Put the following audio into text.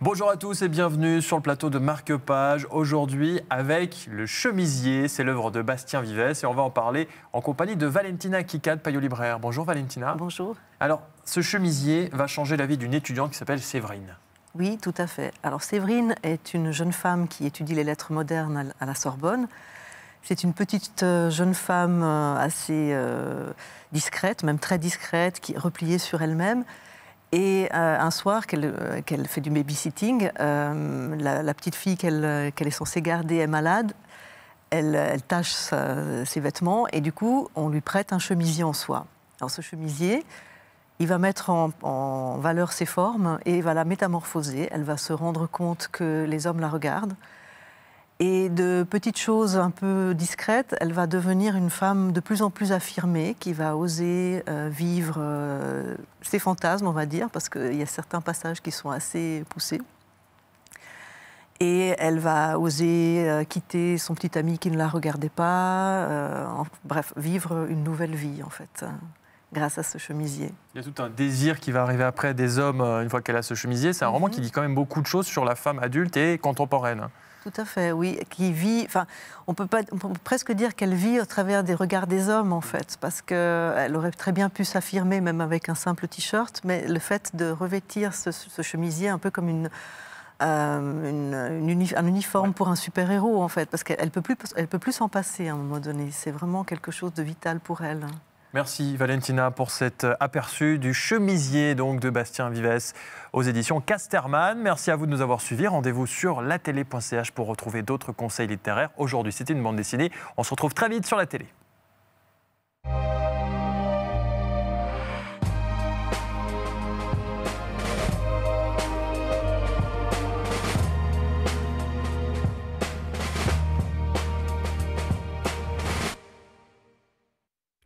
Bonjour à tous et bienvenue sur le plateau de marquepage Page. Aujourd'hui avec le chemisier, c'est l'œuvre de Bastien Vivès et on va en parler en compagnie de Valentina Kikad, Payot Libraire. Bonjour Valentina. Bonjour. Alors ce chemisier va changer la vie d'une étudiante qui s'appelle Séverine. Oui, tout à fait. Alors Séverine est une jeune femme qui étudie les lettres modernes à la Sorbonne. C'est une petite euh, jeune femme euh, assez euh, discrète, même très discrète, qui repliée sur elle-même, et euh, un soir, euh, qu'elle fait du babysitting, euh, la, petite fille qu'elle est censée garder est malade. Elle, tâche ses vêtements et du coup, on lui prête un chemisier en soie. Alors ce chemisier, il va mettre en, en valeur ses formes et il va la métamorphoser. Elle va se rendre compte que les hommes la regardent. Et de petites choses un peu discrètes, elle va devenir une femme de plus en plus affirmée, qui va oser euh, vivre euh, ses fantasmes, on va dire, parce qu'il y a certains passages qui sont assez poussés. Et elle va oser euh, quitter son petit ami qui ne la regardait pas, bref, vivre une nouvelle vie en fait grâce à ce chemisier. Il y a tout un désir qui va arriver après des hommes euh, une fois qu'elle a ce chemisier. C'est un roman mhm. qui dit quand même beaucoup de choses sur la femme adulte et contemporaine. Tout à fait, oui, qui vit. Enfin, on peut pas, presque dire qu'elle vit au travers des regards des hommes en fait, parce que euh, elle aurait très bien pu s'affirmer même avec un simple t-shirt, mais le fait de revêtir ce, chemisier un peu comme une euh, un uniforme pour un super-héros, en fait, parce qu'elle ne peut plus s'en passer à un moment donné. C'est vraiment quelque chose de vital pour elle. Merci Valentina pour cet euh, aperçu du chemisier donc de Bastien Vives aux éditions Casterman. Merci à vous de nous avoir suivis. Rendez-vous sur télé.ch pour retrouver d'autres conseils littéraires. Aujourd'hui, c'était une bande dessinée. On se retrouve très vite sur la télé.